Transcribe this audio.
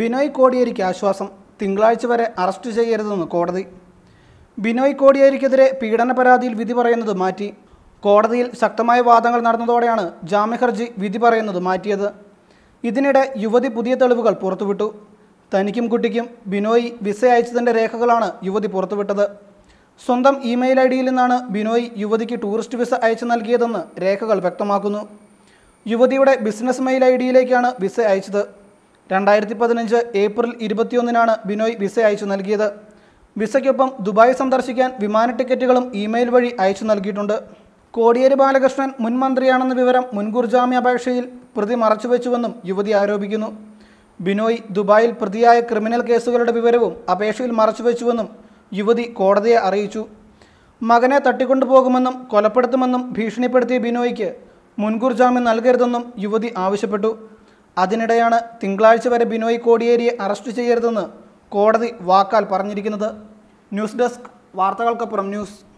ബിനോയ് കോടിയേരിക്ക് ആശ്വാസം തിങ്കളാഴ്ച വരെ അറസ്റ്റ് ചെയ്യരുതെന്ന് കോടതി ബിനോയ് കോടിയേരിക്കെതിരെ പീഡന പരാതിയിൽ വിധി പറയുന്നത് മാറ്റി കോടതിയിൽ ശക്തമായ വാദങ്ങൾ നടന്നതോടെയാണ് ജാമ്യഹർജി വിധി പറയുന്നത് മാറ്റിയത് ഇതിനിടെ യുവതി പുതിയ തെളിവുകൾ പുറത്തുവിട്ടു തനിക്കും കുട്ടിക്കും ബിനോയ് വിസ അയച്ചതിൻ്റെ രേഖകളാണ് യുവതി പുറത്തുവിട്ടത് സ്വന്തം ഇമെയിൽ ഐ ഡിയിൽ നിന്നാണ് ബിനോയ് യുവതിക്ക് ടൂറിസ്റ്റ് വിസ അയച്ചു നൽകിയതെന്ന് രേഖകൾ വ്യക്തമാക്കുന്നു യുവതിയുടെ ബിസിനസ് മെയിൽ ഐ ഡിയിലേക്കാണ് വിസ അയച്ചത് രണ്ടായിരത്തി പതിനഞ്ച് ഏപ്രിൽ ഇരുപത്തിയൊന്നിനാണ് ബിനോയ് വിസ അയച്ചു നൽകിയത് വിസയ്ക്കൊപ്പം ദുബായ് സന്ദർശിക്കാൻ വിമാന ടിക്കറ്റുകളും ഇമെയിൽ വഴി അയച്ചു നൽകിയിട്ടുണ്ട് കോടിയേരി ബാലകൃഷ്ണൻ മുൻ മന്ത്രിയാണെന്ന വിവരം മുൻകൂർ ജാമ്യാപേക്ഷയിൽ പ്രതി മറച്ചുവെച്ചുവെന്നും യുവതി ആരോപിക്കുന്നു ബിനോയ് ദുബായിൽ പ്രതിയായ ക്രിമിനൽ കേസുകളുടെ വിവരവും അപേക്ഷയിൽ മറച്ചുവെച്ചുവെന്നും യുവതി കോടതിയെ അറിയിച്ചു മകനെ തട്ടിക്കൊണ്ടുപോകുമെന്നും കൊലപ്പെടുത്തുമെന്നും ഭീഷണിപ്പെടുത്തിയ ബിനോയ്ക്ക് മുൻകൂർ ജാമ്യം നൽകരുതെന്നും യുവതി ആവശ്യപ്പെട്ടു അതിനിടെയാണ് തിങ്കളാഴ്ച വരെ ബിനോയ് കോടിയേരിയെ അറസ്റ്റ് ചെയ്യരുതെന്ന് കോടതി വാക്കാൽ പറഞ്ഞിരിക്കുന്നത് ന്യൂസ് ഡെസ്ക് വാർത്തകൾക്കപ്പുറം ന്യൂസ്